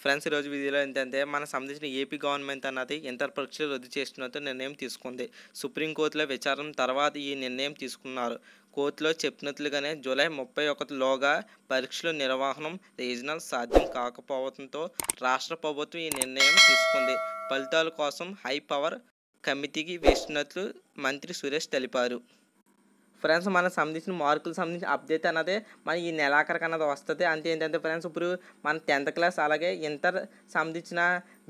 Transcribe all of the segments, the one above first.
friends ఈరోజు వీధిలో ఏంటంటే మనకు సంబంధించిన ఏపీ గవర్నమెంట్ అన్నది ఇంటర్ పరీక్షలు రద్దు చేసినట్టు నిర్ణయం తీసుకుంది సుప్రీంకోర్టులో విచారణ తర్వాత ఈ నిర్ణయం తీసుకున్నారు కోర్టులో చెప్పినట్లుగానే జూలై ముప్పై ఒకటిలోగా పరీక్షల నిర్వహణం రీజనల్ సాధ్యం కాకపోవడంతో రాష్ట్ర ప్రభుత్వం ఈ నిర్ణయం తీసుకుంది ఫలితాల కోసం హై పవర్ కమిటీకి వేస్తున్నట్లు మంత్రి సురేష్ తెలిపారు ఫ్రెండ్స్ మనకు సంబంధించిన మార్కులు సంబంధించిన అప్డేట్ అన్నది మన ఈ నెలాఖరికి అన్నది వస్తుంది అంతే ఏంటంటే ఫ్రెండ్స్ ఇప్పుడు మన టెన్త్ క్లాస్ అలాగే ఇంటర్ సంబంధించిన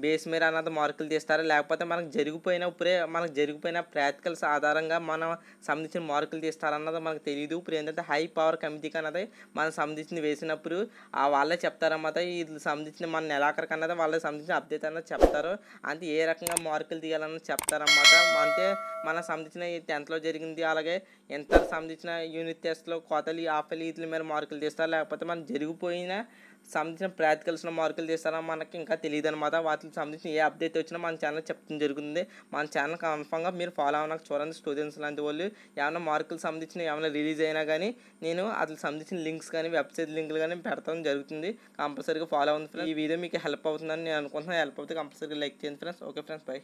బేస్ మీద అన్నది మార్కులు తీస్తారు లేకపోతే మనకు జరిగిపోయిన ఇప్పుడే మనకు జరిగిపోయిన ప్రాక్టికల్స్ ఆధారంగా మనం సంబంధించిన మార్కులు తీస్తారన్నది మనకు తెలియదు ఇప్పుడు ఏంటంటే హై పవర్ కమిటీకి అన్నది మనం సంబంధించిన వేసినప్పుడు ఆ వాళ్ళే చెప్తారన్నమాట ఇది సంబంధించిన మన నెలాఖరికి అన్నది వాళ్ళకి సంబంధించిన అప్డేట్ అన్నది చెప్తారు అంటే ఏ రకంగా మార్కులు తీయాలన్నది చెప్తారన్నమాట అంటే మనకు సంబంధించిన టెన్త్లో జరిగింది అలాగే ఎంత సంబంధించిన యూనిట్ టెస్ట్లో కోతలు ఆఫలు వీటి మీద మార్కులు తీస్తారు లేకపోతే మనం జరిగిపోయిన సంబంధించిన ప్రాక్టికల్స్లో మార్కులు చేస్తారా మనకి ఇంకా తెలియదు అనమాట వాటికి సంబంధించిన ఏ అప్డేట్ వచ్చినా మన ఛానల్ చెప్పడం జరుగుతుంది మన ఛానల్ కన్ఫామ్గా మీరు ఫాలో అవ్వడానికి చూడండి స్టూడెంట్స్ లాంటి వాళ్ళు ఏమైనా మార్కులు సంబంధించిన ఏమైనా రిలీజ్ అయినా కానీ నేను అది సంబంధించిన లింక్స్ కానీ వెబ్సైట్ లింక్లు కానీ పెడతాం జరుగుతుంది కంపల్సరీగా ఫాలో అవుతుంది ఫ్రెండ్స్ ఈ వీడియో మీకు హెల్ప్ అవుతుందని నేను అనుకుంటున్నాను హెల్ప్ అవుతుంది కంపల్సరీగా లైక్ చేయండి ఫ్రెండ్స్ ఓకే ఫ్రెండ్స్ బై